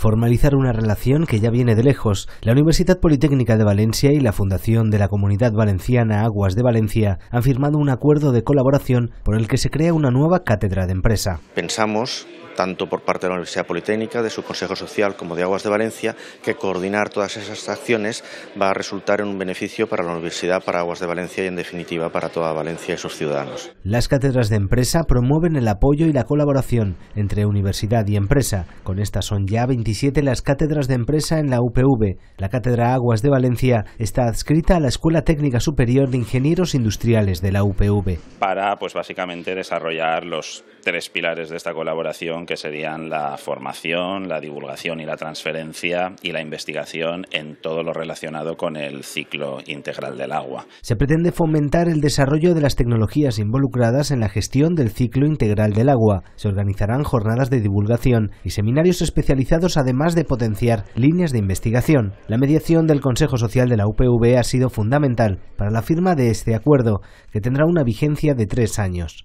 formalizar una relación que ya viene de lejos. La Universidad Politécnica de Valencia y la Fundación de la Comunidad Valenciana Aguas de Valencia han firmado un acuerdo de colaboración por el que se crea una nueva cátedra de empresa. Pensamos tanto por parte de la Universidad Politécnica, de su Consejo Social como de Aguas de Valencia, que coordinar todas esas acciones va a resultar en un beneficio para la Universidad, para Aguas de Valencia y en definitiva para toda Valencia y sus ciudadanos. Las cátedras de empresa promueven el apoyo y la colaboración entre universidad y empresa. Con estas son ya 27 las cátedras de empresa en la UPV. La cátedra Aguas de Valencia está adscrita a la Escuela Técnica Superior de Ingenieros Industriales de la UPV. Para pues básicamente desarrollar los tres pilares de esta colaboración que serían la formación, la divulgación y la transferencia y la investigación en todo lo relacionado con el ciclo integral del agua. Se pretende fomentar el desarrollo de las tecnologías involucradas en la gestión del ciclo integral del agua. Se organizarán jornadas de divulgación y seminarios especializados además de potenciar líneas de investigación. La mediación del Consejo Social de la UPV ha sido fundamental para la firma de este acuerdo, que tendrá una vigencia de tres años.